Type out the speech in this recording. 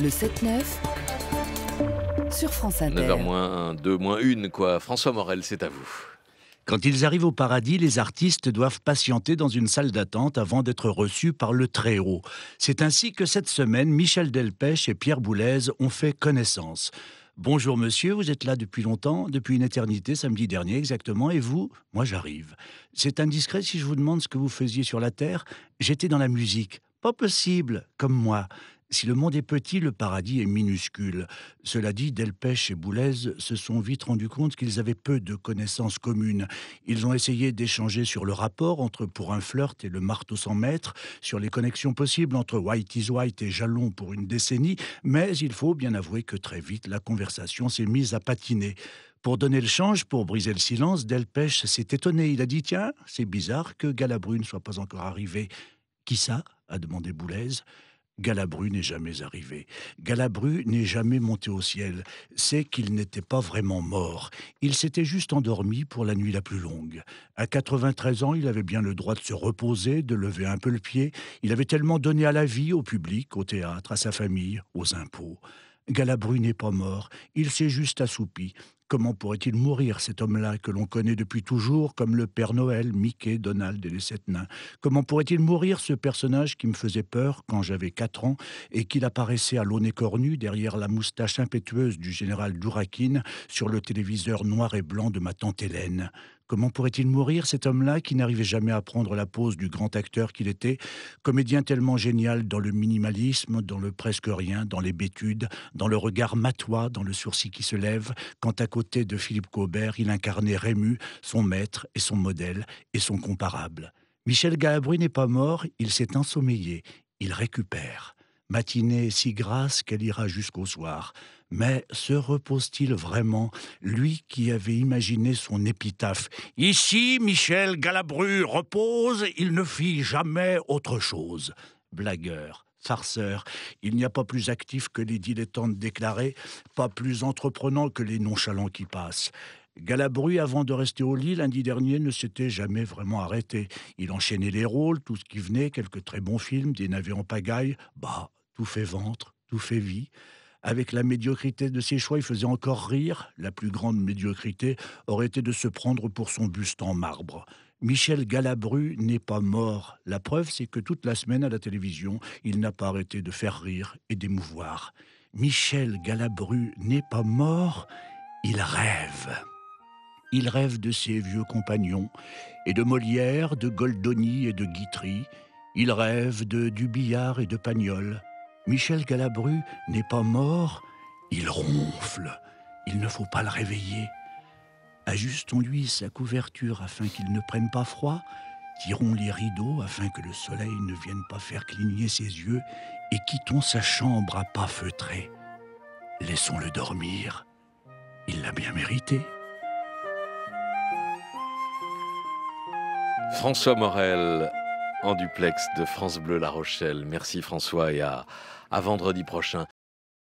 le 7-9 sur France Inter. 9h moins 1, 2 moins 1, quoi. François Morel, c'est à vous. Quand ils arrivent au paradis, les artistes doivent patienter dans une salle d'attente avant d'être reçus par le Très-Haut. C'est ainsi que cette semaine, Michel Delpech et Pierre Boulez ont fait connaissance. Bonjour monsieur, vous êtes là depuis longtemps, depuis une éternité, samedi dernier exactement, et vous Moi j'arrive. C'est indiscret si je vous demande ce que vous faisiez sur la Terre J'étais dans la musique. Pas possible, comme moi. Si le monde est petit, le paradis est minuscule. Cela dit, Delpech et Boulez se sont vite rendus compte qu'ils avaient peu de connaissances communes. Ils ont essayé d'échanger sur le rapport entre Pour un flirt et Le marteau sans maître, sur les connexions possibles entre White is White et Jalon pour une décennie, mais il faut bien avouer que très vite, la conversation s'est mise à patiner. Pour donner le change, pour briser le silence, Delpech s'est étonné. Il a dit Tiens, c'est bizarre que Galabru ne soit pas encore arrivé. Qui ça a demandé Boulez. Galabru n'est jamais arrivé. Galabru n'est jamais monté au ciel. C'est qu'il n'était pas vraiment mort. Il s'était juste endormi pour la nuit la plus longue. À 93 ans, il avait bien le droit de se reposer, de lever un peu le pied. Il avait tellement donné à la vie, au public, au théâtre, à sa famille, aux impôts. Galabru n'est pas mort, il s'est juste assoupi. Comment pourrait-il mourir, cet homme-là, que l'on connaît depuis toujours comme le Père Noël, Mickey, Donald et les sept nains Comment pourrait-il mourir, ce personnage qui me faisait peur quand j'avais quatre ans et qu'il apparaissait à l'aune cornue derrière la moustache impétueuse du général Dourakine sur le téléviseur noir et blanc de ma tante Hélène Comment pourrait-il mourir, cet homme-là, qui n'arrivait jamais à prendre la pose du grand acteur qu'il était, comédien tellement génial dans le minimalisme, dans le presque rien, dans les bêtudes, dans le regard matois, dans le sourcil qui se lève, quand à côté de Philippe Cobert, il incarnait Rému, son maître et son modèle et son comparable. Michel Galabru n'est pas mort, il s'est ensommeillé, il récupère matinée si grasse qu'elle ira jusqu'au soir. Mais se repose-t-il vraiment, lui qui avait imaginé son épitaphe Ici, Michel Galabru repose, il ne fit jamais autre chose. Blagueur, farceur. Il n'y a pas plus actif que les dilettantes déclarées, pas plus entreprenant que les nonchalants qui passent. Galabru, avant de rester au lit lundi dernier, ne s'était jamais vraiment arrêté. Il enchaînait les rôles, tout ce qui venait, quelques très bons films, des navets en pagaille, bah, tout fait ventre, tout fait vie. Avec la médiocrité de ses choix, il faisait encore rire. La plus grande médiocrité aurait été de se prendre pour son buste en marbre. Michel Galabru n'est pas mort. La preuve, c'est que toute la semaine à la télévision, il n'a pas arrêté de faire rire et d'émouvoir. Michel Galabru n'est pas mort, il rêve. Il rêve de ses vieux compagnons, et de Molière, de Goldoni et de Guitry. Il rêve de Dubillard et de Pagnol. Michel Calabru n'est pas mort, il ronfle. Il ne faut pas le réveiller. Ajustons-lui sa couverture afin qu'il ne prenne pas froid. Tirons les rideaux afin que le soleil ne vienne pas faire cligner ses yeux et quittons sa chambre à pas feutrés. Laissons-le dormir. Il l'a bien mérité. François Morel, en duplex de France Bleu La Rochelle. Merci François et à, à vendredi prochain.